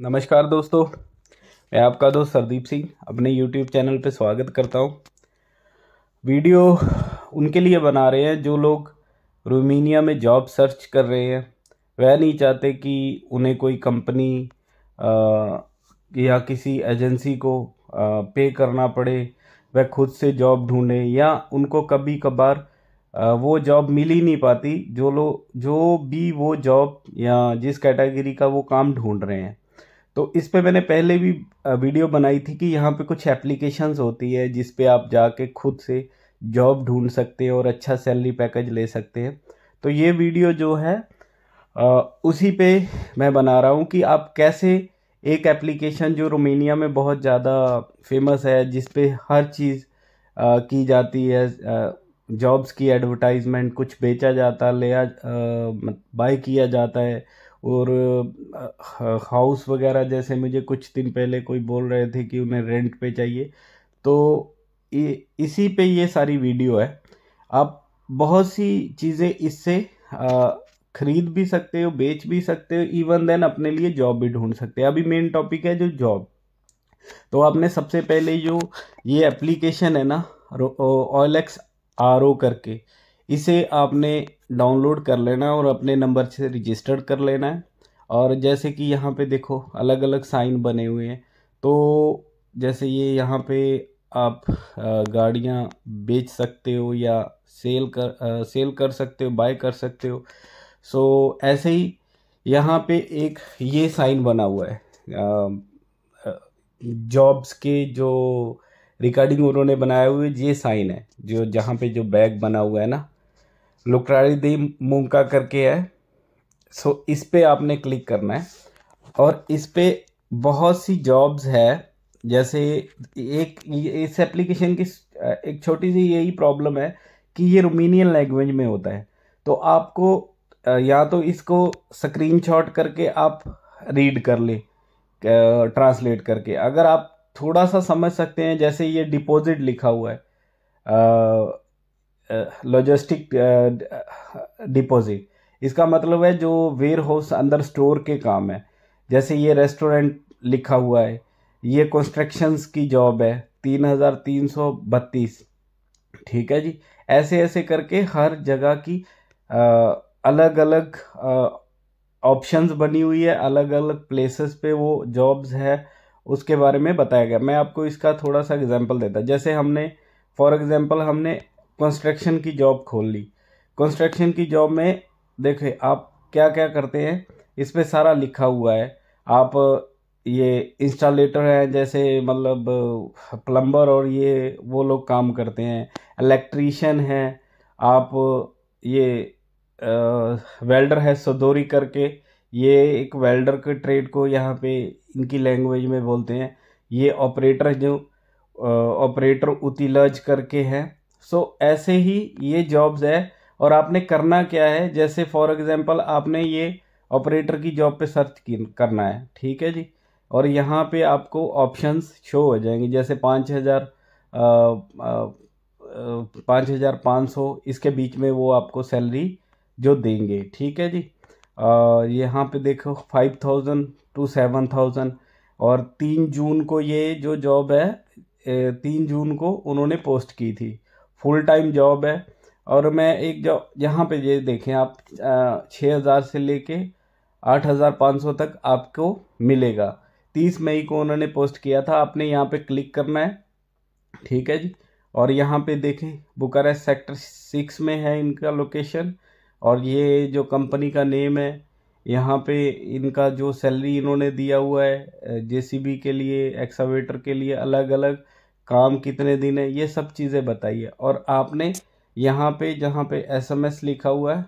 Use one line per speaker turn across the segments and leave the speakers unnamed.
नमस्कार दोस्तों मैं आपका दोस्त सरदीप सिंह अपने यूट्यूब चैनल पर स्वागत करता हूँ वीडियो उनके लिए बना रहे हैं जो लोग रोमीनिया में जॉब सर्च कर रहे हैं वह नहीं चाहते कि उन्हें कोई कंपनी या किसी एजेंसी को आ, पे करना पड़े वह खुद से जॉब ढूंढें या उनको कभी कभार वो जॉब मिल ही नहीं पाती जो लोग जो भी वो जॉब या जिस कैटेगरी का वो काम ढूंढ रहे हैं तो इस पे मैंने पहले भी वीडियो बनाई थी कि यहाँ पे कुछ एप्लीकेशंस होती है जिस पे आप जाके खुद से जॉब ढूंढ सकते हैं और अच्छा सैलरी पैकेज ले सकते हैं तो ये वीडियो जो है उसी पे मैं बना रहा हूँ कि आप कैसे एक एप्लीकेशन जो रोमेनिया में बहुत ज़्यादा फेमस है जिस पे हर चीज़ की जाती है जॉब्स की एडवर्टाइजमेंट कुछ बेचा जाता लिया बाय किया जाता है और हाउस वगैरह जैसे मुझे कुछ दिन पहले कोई बोल रहे थे कि उन्हें रेंट पे चाहिए तो इसी पे ये सारी वीडियो है आप बहुत सी चीज़ें इससे ख़रीद भी सकते हो बेच भी सकते हो इवन देन अपने लिए जॉब भी ढूंढ सकते हो अभी मेन टॉपिक है जो जॉब तो आपने सबसे पहले जो ये एप्लीकेशन है ना ऑयलेक्स आर ओ करके इसे आपने डाउनलोड कर लेना है और अपने नंबर से रजिस्टर्ड कर लेना है और जैसे कि यहाँ पे देखो अलग अलग साइन बने हुए हैं तो जैसे ये यहाँ पे आप गाड़ियाँ बेच सकते हो या सेल कर आ, सेल कर सकते हो बाय कर सकते हो सो ऐसे ही यहाँ पे एक ये साइन बना हुआ है जॉब्स के जो रिकॉर्डिंग उन्होंने बनाए हुए ये साइन है जो जहाँ पे जो बैग बना हुआ है ना लुकराड़ी दी का करके है सो इस पर आपने क्लिक करना है और इस पर बहुत सी जॉब्स है जैसे एक इस एप्लीकेशन की एक छोटी सी यही प्रॉब्लम है कि ये रोमीनियन लैंग्वेज में होता है तो आपको या तो इसको स्क्रीनशॉट करके आप रीड कर ले ट्रांसलेट करके अगर आप थोड़ा सा समझ सकते हैं जैसे ये डिपॉजिट लिखा हुआ है लॉजिस्टिक डिपॉजिट uh, इसका मतलब है जो वेयर हाउस अंदर स्टोर के काम है जैसे ये रेस्टोरेंट लिखा हुआ है ये कंस्ट्रक्शंस की जॉब है तीन हज़ार तीन सौ बत्तीस ठीक है जी ऐसे ऐसे करके हर जगह की आ, अलग अलग ऑप्शंस बनी हुई है अलग अलग प्लेसेस पे वो जॉब्स है उसके बारे में बताया गया मैं आपको इसका थोड़ा सा एग्जांपल देता जैसे हमने फॉर एग्जांपल हमने कंस्ट्रक्शन की जॉब खोल ली कंस्ट्रक्शन की जॉब में देखे आप क्या क्या करते हैं इस पर सारा लिखा हुआ है आप ये इंस्टॉलेटर हैं जैसे मतलब प्लम्बर और ये वो लोग काम करते हैं इलेक्ट्रीशियन हैं आप ये वेल्डर है सदोरी करके ये एक वेल्डर के ट्रेड को यहाँ पे इनकी लैंग्वेज में बोलते हैं ये ऑपरेटर जो ऑपरेटर उतिलज करके हैं सो ऐसे ही ये जॉब्स है और आपने करना क्या है जैसे फॉर एग्ज़ाम्पल आपने ये ऑपरेटर की जॉब पे सर्च करना है ठीक है जी और यहाँ पे आपको ऑप्शंस शो हो जाएंगे जैसे पाँच हज़ार पाँच हज़ार पाँच सौ इसके बीच में वो आपको सैलरी जो देंगे ठीक है जी यहाँ पे देखो five thousand two seven thousand और तीन जून को ये जो जॉब है तीन जून को उन्होंने पोस्ट की थी फुल टाइम जॉब है और मैं एक जॉब यहाँ पे ये देखें आप छः हज़ार से लेके आठ हज़ार पाँच सौ तक आपको मिलेगा तीस मई को उन्होंने पोस्ट किया था आपने यहाँ पे क्लिक करना है ठीक है जी और यहाँ पे देखें बुकर सेक्टर सिक्स में है इनका लोकेशन और ये जो कंपनी का नेम है यहाँ पे इनका जो सैलरी इन्होंने दिया हुआ है जेसीबी के लिए एक्सावेटर के लिए अलग अलग काम कितने दिन है ये सब चीज़ें बताइए और आपने यहाँ पे जहाँ पे एसएमएस लिखा हुआ है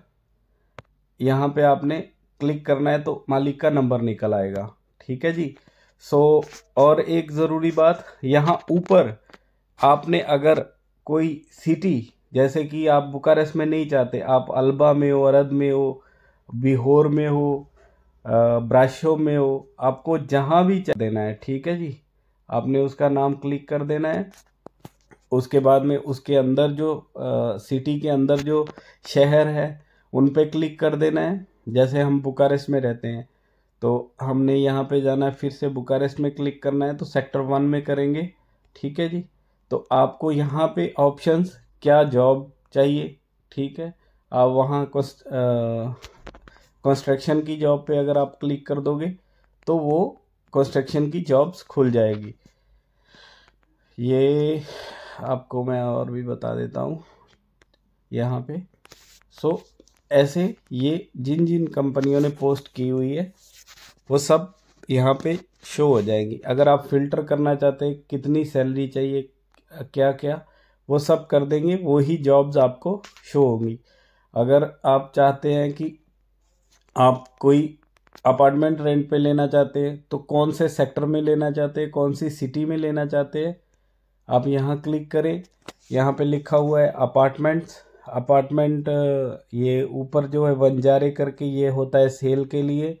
यहाँ पे आपने क्लिक करना है तो मालिक का नंबर निकल आएगा ठीक है जी सो और एक ज़रूरी बात यहाँ ऊपर आपने अगर कोई सिटी जैसे कि आप बुकारस में नहीं चाहते आप अलबा में हो अरद में हो बिहोर में हो ब्राशो में हो आपको जहाँ भी देना है ठीक है जी आपने उसका नाम क्लिक कर देना है उसके बाद में उसके अंदर जो आ, सिटी के अंदर जो शहर है उन पे क्लिक कर देना है जैसे हम बुकारेस्ट में रहते हैं तो हमने यहाँ पे जाना है फिर से बुकारेस्ट में क्लिक करना है तो सेक्टर वन में करेंगे ठीक है जी तो आपको यहाँ पे ऑप्शंस क्या जॉब चाहिए ठीक है आप वहाँ कंस्ट्रक्शन की जॉब पे अगर आप क्लिक कर दोगे तो वो कंस्ट्रक्शन की जॉब्स खुल जाएगी ये आपको मैं और भी बता देता हूँ यहाँ पे सो so, ऐसे ये जिन जिन कंपनियों ने पोस्ट की हुई है वो सब यहाँ पे शो हो जाएंगी अगर आप फिल्टर करना चाहते हैं कितनी सैलरी चाहिए क्या क्या वो सब कर देंगे वो ही जॉब्स आपको शो होंगी अगर आप चाहते हैं कि आप कोई अपार्टमेंट रेंट पे लेना चाहते हैं तो कौन से सेक्टर में लेना चाहते हैं कौन सी सिटी में लेना चाहते हैं आप यहाँ क्लिक करें यहाँ पे लिखा हुआ है अपार्टमेंट्स अपार्टमेंट ये ऊपर जो है वनजारे करके ये होता है सेल के लिए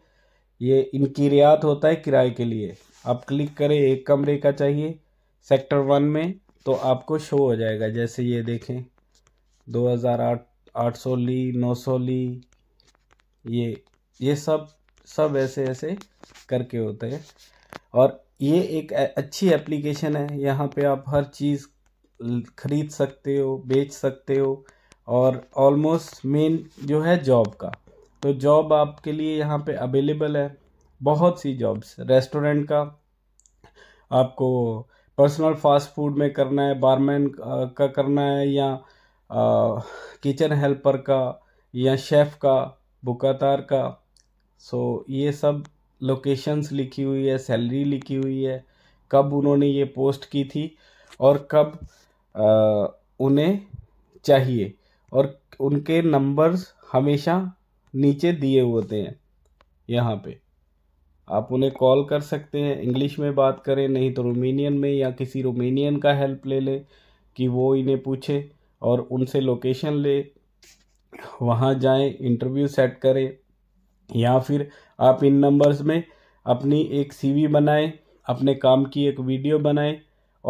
ये इनकी रियात होता है किराए के लिए आप क्लिक करें एक कमरे का चाहिए सेक्टर वन में तो आपको शो हो जाएगा जैसे ये देखें दो हज़ार आठ आठ सौ ली नौ सौ ली ये ये सब सब ऐसे ऐसे करके होते हैं और ये एक अच्छी एप्लीकेशन है यहाँ पे आप हर चीज़ खरीद सकते हो बेच सकते हो और ऑलमोस्ट मेन जो है जॉब का तो जॉब आपके लिए यहाँ पे अवेलेबल है बहुत सी जॉब्स रेस्टोरेंट का आपको पर्सनल फास्ट फूड में करना है बारमैन का करना है या किचन हेल्पर का या शेफ़ का बुकातार का सो so, ये सब लोकेशंस लिखी हुई है सैलरी लिखी हुई है कब उन्होंने ये पोस्ट की थी और कब आ, उन्हें चाहिए और उनके नंबर्स हमेशा नीचे दिए होते हैं यहाँ पे आप उन्हें कॉल कर सकते हैं इंग्लिश में बात करें नहीं तो रोमेनियन में या किसी रोमेनियन का हेल्प ले लें कि वो इन्हें पूछे और उनसे लोकेशन ले वहाँ जाएं इंटरव्यू सेट करें या फिर आप इन नंबर्स में अपनी एक सीवी बनाएं अपने काम की एक वीडियो बनाएं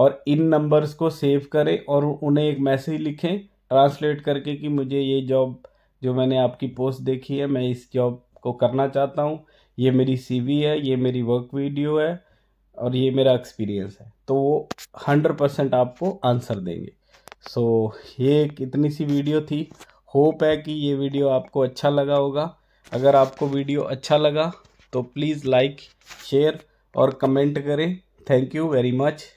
और इन नंबर्स को सेव करें और उन्हें एक मैसेज लिखें ट्रांसलेट करके कि मुझे ये जॉब जो मैंने आपकी पोस्ट देखी है मैं इस जॉब को करना चाहता हूँ ये मेरी सीवी है ये मेरी वर्क वीडियो है और ये मेरा एक्सपीरियंस है तो वो हंड्रेड परसेंट आपको आंसर देंगे सो so, ये एक इतनी सी वीडियो थी होप है कि ये वीडियो आपको अच्छा लगा होगा अगर आपको वीडियो अच्छा लगा तो प्लीज़ लाइक शेयर और कमेंट करें थैंक यू वेरी मच